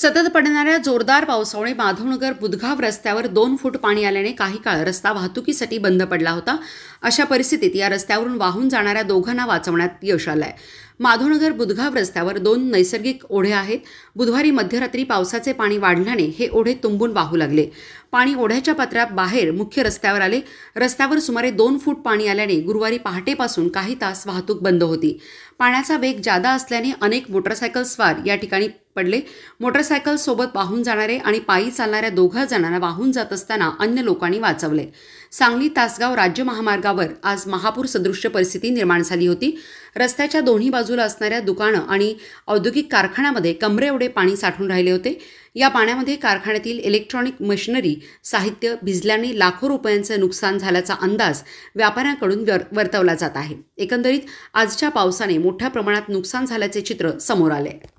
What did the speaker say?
सतत पडणाऱ्या जोरदार पावसामुळे माधवनगर बुधगाव रस्त्यावर दोन फूट पाणी आल्याने काही काळ रस्ता वाहतुकीसाठी बंद पडला होता अशा परिस्थितीत या रस्त्यावरून वाहून जाणाऱ्या दोघांना वाचवण्यात यश आलं आहे माधवनगर बुधगाव रस्त्यावर दोन नैसर्गिक ओढे आहेत बुधवारी मध्यरात्री पावसाचे पाणी वाढल्याने हे ओढे तुंबून वाहू लागले पाणी ओढ्याच्या पात्रात बाहेर मुख्य रस्त्यावर आले रस्त्यावर सुमारे दोन फूट पाणी आल्याने गुरुवारी पहाटेपासून काही तास वाहतूक बंद होती पाण्याचा वेग जादा असल्याने अनेक मोटरसायकल स्वार या ठिकाणी पडले मोटरसायकलसोबत वाहून जाणारे आणि पायी चालणाऱ्या दोघा जणांना वाहून जात असताना अन्य लोकांनी वाचवले सांगली तासगाव राज्य महामार्गावर आज महापूर सदृश्य परिस्थिती निर्माण झाली होती रस्त्याच्या दोन्ही बाजूला असणाऱ्या दुकानं आणि औद्योगिक कारखान्यामध्ये कमरे एवढे पाणी साठून राहिले होते या पाण्यामध्ये कारखान्यातील इलेक्ट्रॉनिक मशिनरी साहित्य भिजल्याने लाखो रुपयांचं नुकसान झाल्याचा अंदाज व्यापाऱ्यांकडून वर्तवला जात आहे एकंदरीत आजच्या पावसाने मोठ्या प्रमाणात नुकसान झाल्याचे चित्र समोर आले